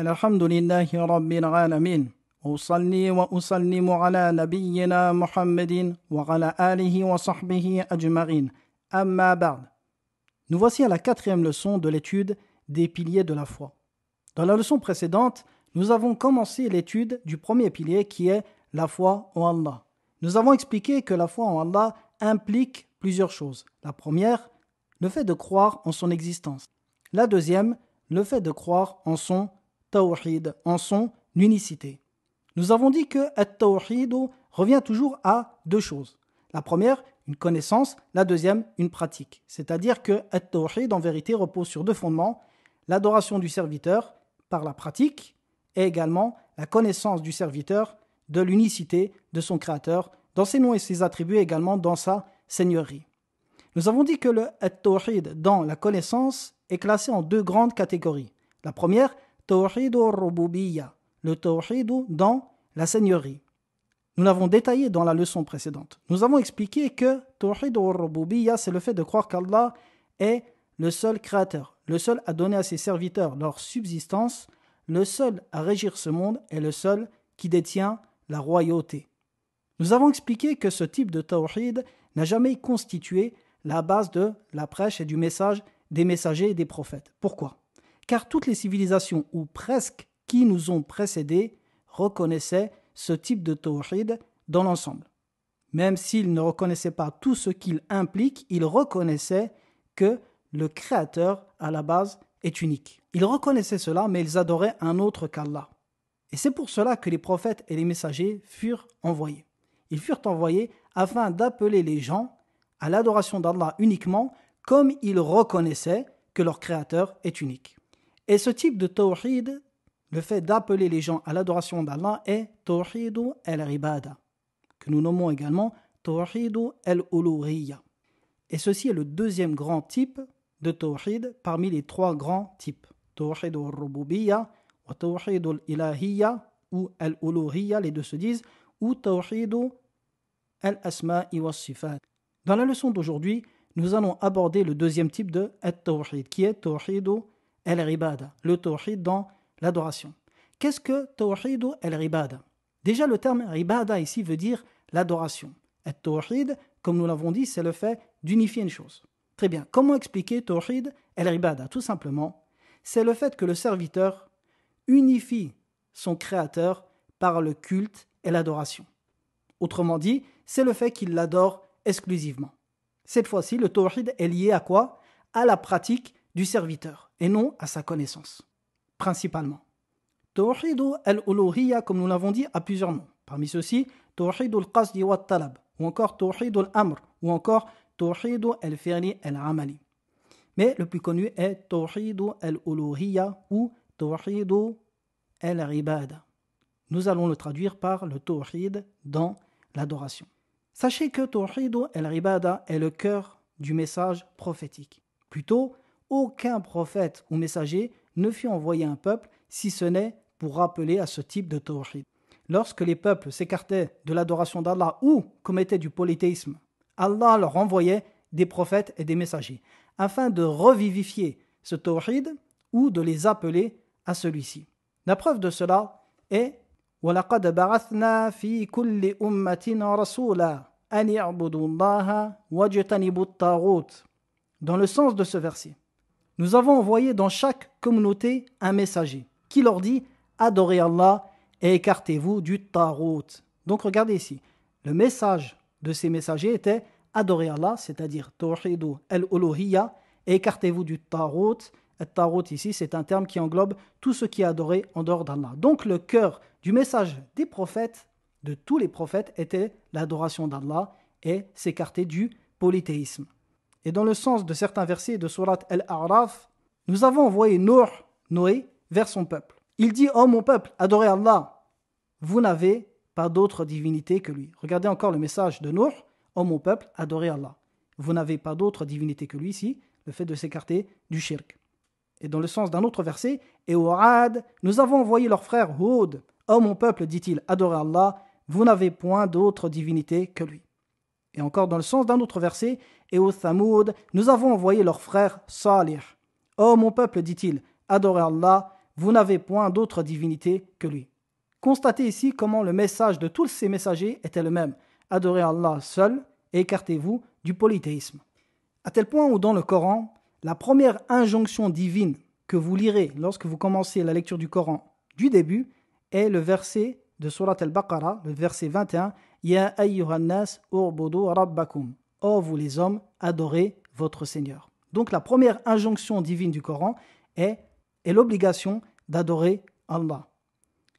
Nous voici à la quatrième leçon de l'étude des piliers de la foi. Dans la leçon précédente, nous avons commencé l'étude du premier pilier qui est la foi en Allah. Nous avons expliqué que la foi en Allah implique plusieurs choses. La première, le fait de croire en son existence. La deuxième, le fait de croire en son tawhid, en son unicité. Nous avons dit que at-tawhid revient toujours à deux choses. La première, une connaissance, la deuxième, une pratique. C'est-à-dire que at-tawhid en vérité repose sur deux fondements, l'adoration du serviteur par la pratique et également la connaissance du serviteur de l'unicité de son créateur dans ses noms et ses attributs également dans sa seigneurie. Nous avons dit que le at-tawhid dans la connaissance est classé en deux grandes catégories. La première, le tawhid dans la seigneurie. Nous l'avons détaillé dans la leçon précédente. Nous avons expliqué que tawhid c'est le fait de croire qu'Allah est le seul créateur, le seul à donner à ses serviteurs leur subsistance, le seul à régir ce monde et le seul qui détient la royauté. Nous avons expliqué que ce type de tawhid n'a jamais constitué la base de la prêche et du message des messagers et des prophètes. Pourquoi car toutes les civilisations, ou presque, qui nous ont précédés, reconnaissaient ce type de tawhid dans l'ensemble. Même s'ils ne reconnaissaient pas tout ce qu'il implique, ils reconnaissaient que le Créateur, à la base, est unique. Ils reconnaissaient cela, mais ils adoraient un autre qu'Allah. Et c'est pour cela que les prophètes et les messagers furent envoyés. Ils furent envoyés afin d'appeler les gens à l'adoration d'Allah uniquement, comme ils reconnaissaient que leur Créateur est unique. Et ce type de tawhid, le fait d'appeler les gens à l'adoration d'Allah est tawhid al ribada que nous nommons également tawhid al-uluhiyya. Et ceci est le deuxième grand type de tawhid parmi les trois grands types. Tawhid al rububiya al ou al-uluhiyya, les deux se disent, ou tawhid al-asma'i wa sifat. Dans la leçon d'aujourd'hui, nous allons aborder le deuxième type de tawhid qui est tawhid El ribada le tawhid dans l'adoration. Qu'est-ce que tawhid el ribada Déjà, le terme ribada ici veut dire l'adoration. et tawhid comme nous l'avons dit, c'est le fait d'unifier une chose. Très bien. Comment expliquer tawhid el ribada Tout simplement, c'est le fait que le serviteur unifie son créateur par le culte et l'adoration. Autrement dit, c'est le fait qu'il l'adore exclusivement. Cette fois-ci, le tawhid est lié à quoi À la pratique du serviteur et non à sa connaissance, principalement. Tawhid al-uluhiyya, comme nous l'avons dit, a plusieurs noms. Parmi ceux-ci, Tawhid al-qasdi wa talab, ou encore Tawhid al-amr, ou encore Tawhid al firni al-amali. Mais le plus connu est Tawhid al-uluhiyya ou Tawhid al-ribada. Nous allons le traduire par le Tawhid dans l'adoration. Sachez que Tawhid al-ribada est le cœur du message prophétique. Plutôt, aucun prophète ou messager ne fut envoyé à un peuple, si ce n'est pour rappeler à ce type de tawhid. Lorsque les peuples s'écartaient de l'adoration d'Allah ou commettaient du polythéisme, Allah leur envoyait des prophètes et des messagers, afin de revivifier ce tawhid ou de les appeler à celui-ci. La preuve de cela est Dans le sens de ce verset. Nous avons envoyé dans chaque communauté un messager qui leur dit Adorez Allah et écartez-vous du tarot. Donc regardez ici, le message de ces messagers était Adorez Allah, c'est-à-dire Tawhidu el-Ulohiya uluhiyya écartez-vous du tarot. tarot ici, c'est un terme qui englobe tout ce qui est adoré en dehors d'Allah. Donc le cœur du message des prophètes, de tous les prophètes, était l'adoration d'Allah et s'écarter du polythéisme et dans le sens de certains versets de Surat Al-A'raf, nous avons envoyé Nuh, Noé, vers son peuple. Il dit Oh mon peuple, adorez Allah, vous n'avez pas d'autre divinité que lui. Regardez encore le message de Nuh Oh mon peuple, adorez Allah, vous n'avez pas d'autre divinité que lui, Ici, le fait de s'écarter du shirk. Et dans le sens d'un autre verset Et au nous avons envoyé leur frère Houd, Oh mon peuple, dit-il, adorez Allah, vous n'avez point d'autre divinité que lui. Et encore dans le sens d'un autre verset et aux Thamoud, nous avons envoyé leur frère Salih. Ô oh, mon peuple, dit-il, adorez Allah, vous n'avez point d'autre divinité que lui. Constatez ici comment le message de tous ces messagers était le même. Adorez Allah seul et écartez-vous du polythéisme. À tel point où dans le Coran, la première injonction divine que vous lirez lorsque vous commencez la lecture du Coran du début est le verset de Surat al-Baqarah, le verset 21, Ya ayyuhannas urbudu rabbakum. Ô oh, vous les hommes, adorez votre Seigneur. Donc la première injonction divine du Coran est, l'obligation d'adorer Allah.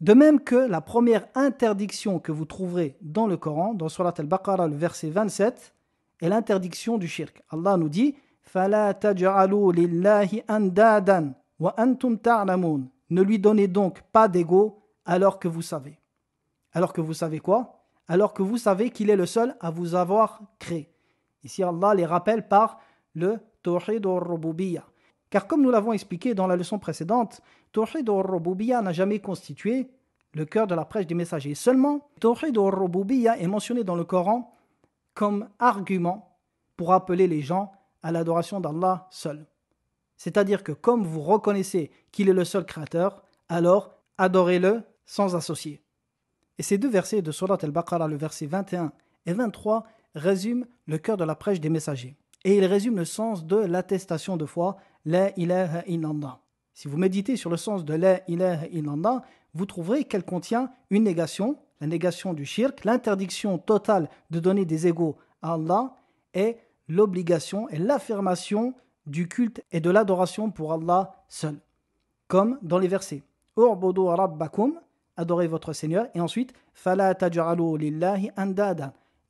De même que la première interdiction que vous trouverez dans le Coran, dans Surat al-Baqarah, le verset 27, est l'interdiction du shirk. Allah nous dit Ne lui donnez donc pas d'ego alors que vous savez. Alors que vous savez quoi Alors que vous savez qu'il est le seul à vous avoir créé. Ici, Allah les rappelle par le Tawhid al Car comme nous l'avons expliqué dans la leçon précédente, Tawhid al n'a jamais constitué le cœur de la prêche des messagers. Seulement, Tawhid al est mentionné dans le Coran comme argument pour appeler les gens à l'adoration d'Allah seul. C'est-à-dire que comme vous reconnaissez qu'il est le seul créateur, alors adorez-le sans associer. Et ces deux versets de Surat al-Baqarah, le verset 21 et 23, résume le cœur de la prêche des messagers. Et il résume le sens de l'attestation de foi, la ilaha illallah. Si vous méditez sur le sens de la ilaha illallah, vous trouverez qu'elle contient une négation, la négation du shirk, l'interdiction totale de donner des égaux à Allah et l'obligation et l'affirmation du culte et de l'adoration pour Allah seul. Comme dans les versets Urbudu rabbakum, adorez votre Seigneur, et ensuite Fala lillahi andada,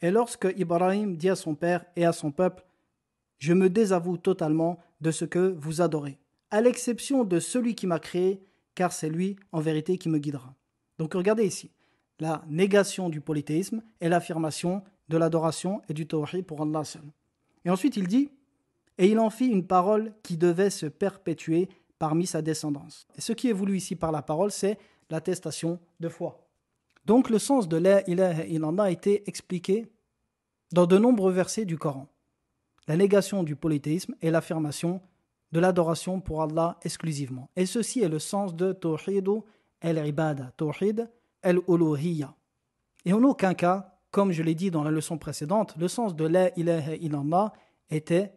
Et lorsque Ibrahim dit à son père et à son peuple, Je me désavoue totalement de ce que vous adorez, à l'exception de celui qui m'a créé, car c'est lui en vérité qui me guidera. Donc regardez ici, la négation du polythéisme et l'affirmation de l'adoration et du tawhid pour Allah seul. Et ensuite il dit, Et il en fit une parole qui devait se perpétuer parmi sa descendance. Et ce qui est voulu ici par la parole, c'est l'attestation de foi. Donc le sens de la ilaha illallah a été expliqué dans de nombreux versets du Coran. La négation du polythéisme et l'affirmation de l'adoration pour Allah exclusivement. Et ceci est le sens de Tawhidu el-Ibada, Tawhid el-Uluhiyya. Et en aucun cas, comme je l'ai dit dans la leçon précédente, le sens de la ilaha illallah était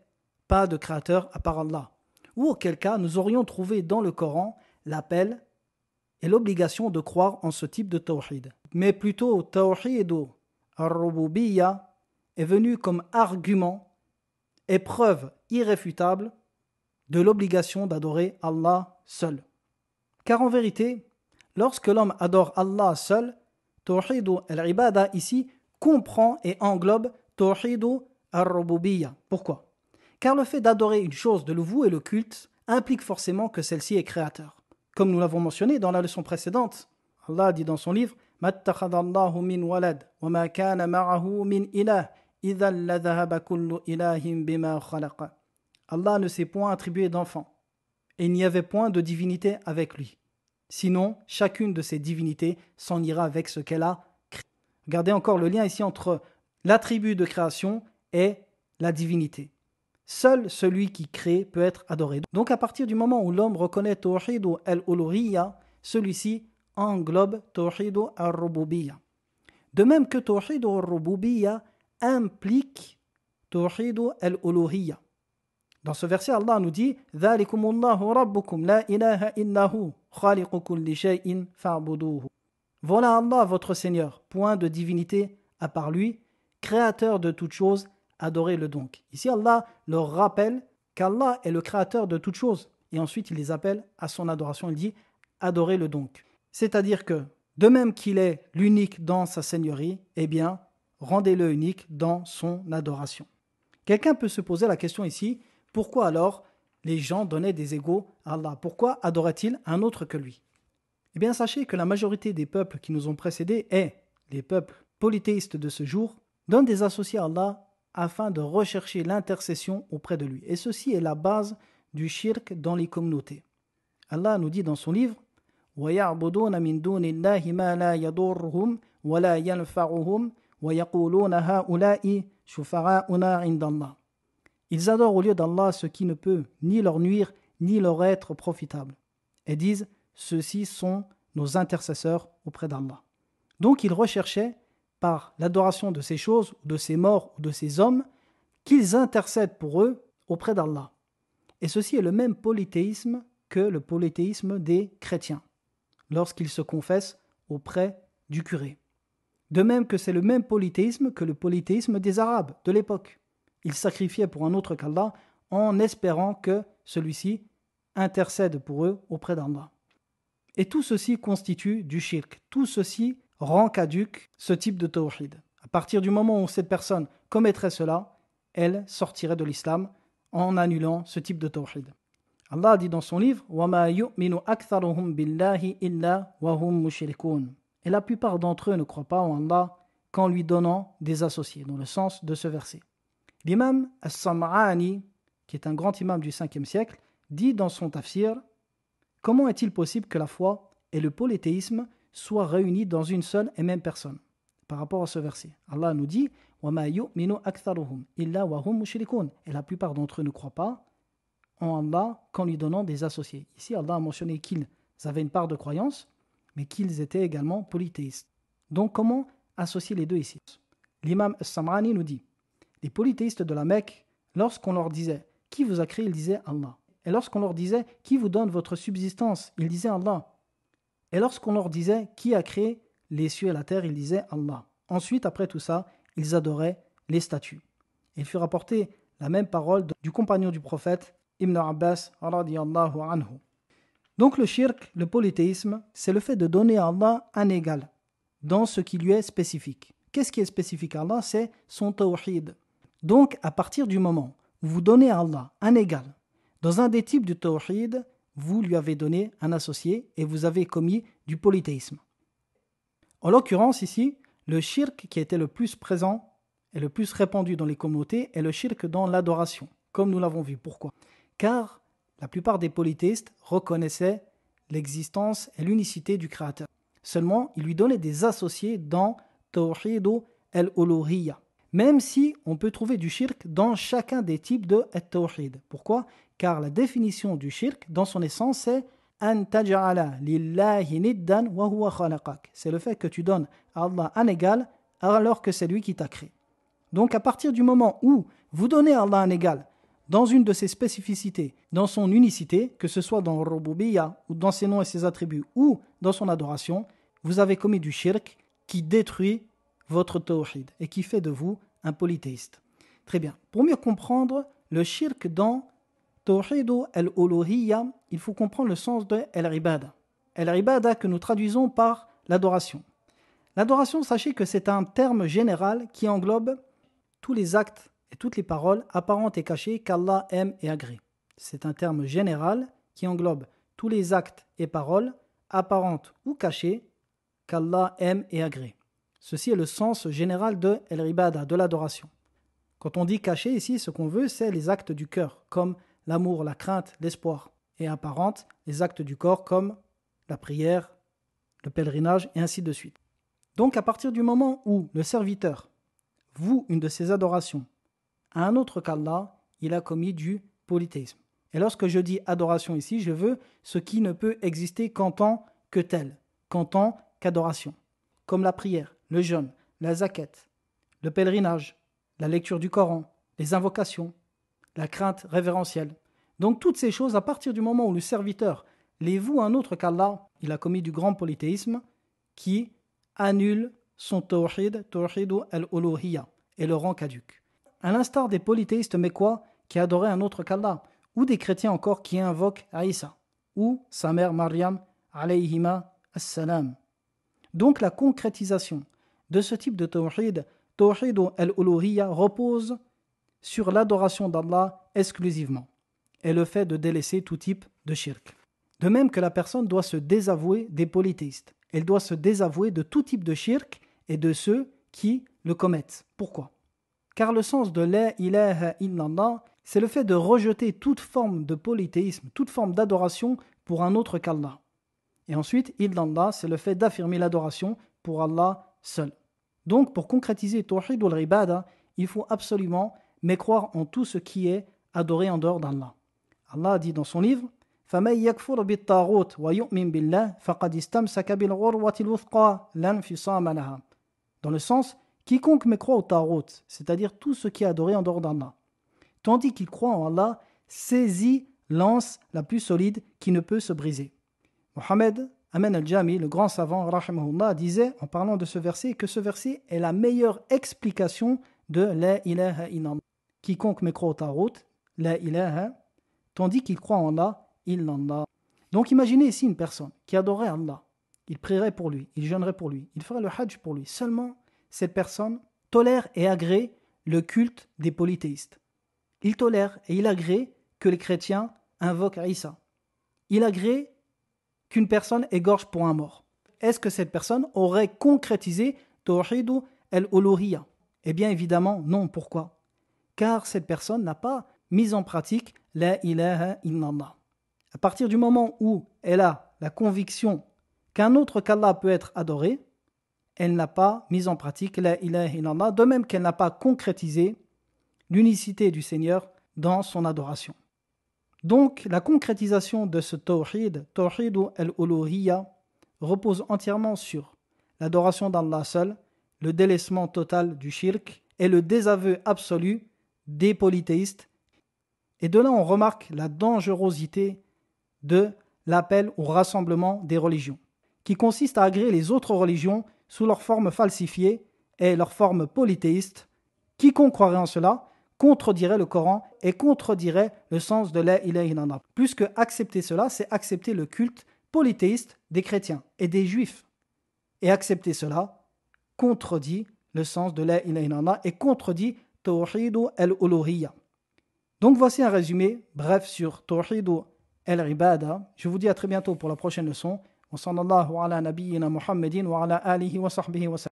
pas de créateur à part Allah. Ou auquel cas, nous aurions trouvé dans le Coran l'appel et l'obligation de croire en ce type de tawhid. Mais plutôt tawhid al-rububiyya est venu comme argument et preuve irréfutable de l'obligation d'adorer Allah seul. Car en vérité, lorsque l'homme adore Allah seul, tawhid al-ibada ici comprend et englobe tawhid al-rububiyya. Pourquoi Car le fait d'adorer une chose de le et le culte implique forcément que celle-ci est créateur. Comme nous l'avons mentionné dans la leçon précédente, Allah dit dans son livre Allah ne s'est point attribué d'enfant, et il n'y avait point de divinité avec lui. Sinon, chacune de ces divinités s'en ira avec ce qu'elle a créé. Regardez encore le lien ici entre l'attribut de création et la divinité. Seul celui qui crée peut être adoré. Donc à partir du moment où l'homme reconnaît Tawhid al-uluhiyya, celui-ci englobe Tawhid al rububiya De même que Tawhid al rububiya implique Tawhid al-uluhiyya. Dans ce verset, Allah nous dit rabbukum la fa'buduhu. Voilà Allah votre Seigneur, point de divinité à part lui, créateur de toutes choses adorez-le donc. Ici, Allah leur rappelle qu'Allah est le créateur de toutes choses. Et ensuite, il les appelle à son adoration. Il dit adorez-le donc. C'est-à-dire que, de même qu'il est l'unique dans sa seigneurie, eh bien, rendez-le unique dans son adoration. Quelqu'un peut se poser la question ici pourquoi alors les gens donnaient des égaux à Allah Pourquoi adorait-il un autre que lui Eh bien, sachez que la majorité des peuples qui nous ont précédés et les peuples polythéistes de ce jour donnent des associés à Allah afin de rechercher l'intercession auprès de lui. Et ceci est la base du shirk dans les communautés. Allah nous dit dans son livre Ils adorent au lieu d'Allah ce qui ne peut ni leur nuire ni leur être profitable et disent ceux-ci sont nos intercesseurs auprès d'Allah. Donc ils recherchaient par l'adoration de ces choses, de ces morts ou de ces hommes, qu'ils intercèdent pour eux auprès d'Allah. Et ceci est le même polythéisme que le polythéisme des chrétiens, lorsqu'ils se confessent auprès du curé. De même que c'est le même polythéisme que le polythéisme des Arabes de l'époque. Ils sacrifiaient pour un autre qu'Allah en espérant que celui-ci intercède pour eux auprès d'Allah. Et tout ceci constitue du shirk. Tout ceci rend caduque ce type de tawhid. À partir du moment où cette personne commettrait cela, elle sortirait de l'islam en annulant ce type de tawhid. Allah dit dans son livre hum Et la plupart d'entre eux ne croient pas en Allah qu'en lui donnant des associés, dans le sens de ce verset. L'imam As-Sam'ani, qui est un grand imam du 5e siècle, dit dans son tafsir Comment est-il possible que la foi et le polythéisme soient réunis dans une seule et même personne. Par rapport à ce verset, Allah nous dit hum Et la plupart d'entre eux ne croient pas en Allah qu'en lui donnant des associés. Ici, Allah a mentionné qu'ils avaient une part de croyance, mais qu'ils étaient également polythéistes. Donc, comment associer les deux ici L'imam Samrani nous dit Les polythéistes de la Mecque, lorsqu'on leur disait Qui vous a créé ils disaient Allah. Et lorsqu'on leur disait Qui vous donne votre subsistance ils disaient Allah. Et lorsqu'on leur disait qui a créé les cieux et la terre, ils disaient Allah. Ensuite, après tout ça, ils adoraient les statues. Il fut rapporté la même parole du compagnon du prophète, Ibn Abbas anhu. Donc le shirk, le polythéisme, c'est le fait de donner à Allah un égal dans ce qui lui est spécifique. Qu'est-ce qui est spécifique à Allah C'est son tawhid. Donc à partir du moment où vous donnez à Allah un égal dans un des types du tawhid, vous lui avez donné un associé et vous avez commis du polythéisme. En l'occurrence ici, le shirk qui était le plus présent et le plus répandu dans les communautés est le shirk dans l'adoration, comme nous l'avons vu. Pourquoi Car la plupart des polythéistes reconnaissaient l'existence et l'unicité du Créateur. Seulement, ils lui donnaient des associés dans Tawhidu el Olorria même si on peut trouver du shirk dans chacun des types de tawhid. Pourquoi Car la définition du shirk, dans son essence, c'est c'est le fait que tu donnes à Allah un égal alors que c'est lui qui t'a créé. Donc à partir du moment où vous donnez à Allah un égal dans une de ses spécificités, dans son unicité, que ce soit dans Rububiya ou dans ses noms et ses attributs ou dans son adoration, vous avez commis du shirk qui détruit votre tawhid et qui fait de vous polythéiste. Très bien. Pour mieux comprendre le shirk dans Tawhid al-Uluhiyya, il faut comprendre le sens de al-Ribada. Al-Ribada que nous traduisons par l'adoration. L'adoration, sachez que c'est un terme général qui englobe tous les actes et toutes les paroles apparentes et cachées qu'Allah aime et agrée. C'est un terme général qui englobe tous les actes et paroles apparentes ou cachées qu'Allah aime et agrée. Ceci est le sens général de El de l'adoration. Quand on dit caché ici, ce qu'on veut, c'est les actes du cœur, comme l'amour, la crainte, l'espoir, et apparente, les actes du corps, comme la prière, le pèlerinage, et ainsi de suite. Donc à partir du moment où le serviteur voue une de ses adorations à un autre qu'Allah, il a commis du polythéisme. Et lorsque je dis adoration ici, je veux ce qui ne peut exister qu'en tant que tel, qu'en tant qu'adoration, comme la prière le jeûne, la zaquette, le pèlerinage, la lecture du Coran, les invocations, la crainte révérentielle. Donc toutes ces choses, à partir du moment où le serviteur les voue à un autre qu'Allah, il a commis du grand polythéisme qui annule son tawhid, tawhid al-uluhiyya, et le rend caduque. À l'instar des polythéistes mécois qui adoraient un autre qu'Allah, ou des chrétiens encore qui invoquent Aïssa, ou sa mère Mariam, alayhima assalam. Donc la concrétisation de ce type de tawhid, tawhid al-uluhiyya repose sur l'adoration d'Allah exclusivement et le fait de délaisser tout type de shirk. De même que la personne doit se désavouer des polythéistes, elle doit se désavouer de tout type de shirk et de ceux qui le commettent. Pourquoi Car le sens de la ilaha illallah, c'est le fait de rejeter toute forme de polythéisme, toute forme d'adoration pour un autre qu'Allah. Et ensuite, illallah, c'est le fait d'affirmer l'adoration pour Allah donc, pour concrétiser Tawhid ou il faut absolument croire en tout ce qui est adoré en dehors d'Allah. Allah dit dans son livre dans le sens quiconque mécroit au tarot c'est-à-dire tout ce qui est adoré en dehors d'Allah tandis qu'il croit en Allah saisit lance la plus solide qui ne peut se briser Mohammed Amen al-Jami, le grand savant, rahimahullah, disait en parlant de ce verset que ce verset est la meilleure explication de La ilaha Quiconque me croit au La ilaha, tandis qu'il croit en Allah, a. Donc imaginez ici une personne qui adorait Allah, il prierait pour lui, il jeûnerait pour lui, il ferait le hajj pour lui. Seulement, cette personne tolère et agrée le culte des polythéistes. Il tolère et il agrée que les chrétiens invoquent Issa. Il agrée qu'une personne égorge pour un mort. Est-ce que cette personne aurait concrétisé Tawhidu el-Uluhiyya Eh bien évidemment non, pourquoi Car cette personne n'a pas mis en pratique la ilaha illallah. À partir du moment où elle a la conviction qu'un autre qu'Allah peut être adoré, elle n'a pas mis en pratique la ilaha illallah, de même qu'elle n'a pas concrétisé l'unicité du Seigneur dans son adoration. Donc, la concrétisation de ce tawhid, tawhid al-uluhiyya, repose entièrement sur l'adoration d'Allah seul, le délaissement total du shirk et le désaveu absolu des polythéistes. Et de là, on remarque la dangerosité de l'appel au rassemblement des religions, qui consiste à agréer les autres religions sous leur forme falsifiée et leur forme polythéiste. Quiconque croirait en cela contredirait le Coran et contredirait le sens de la ilaha Plus que accepter cela, c'est accepter le culte polythéiste des chrétiens et des juifs. Et accepter cela contredit le sens de la et contredit Tawhidu al-Uluhiyya. Donc voici un résumé bref sur Tawhidu al ribada Je vous dis à très bientôt pour la prochaine leçon. وصلى الله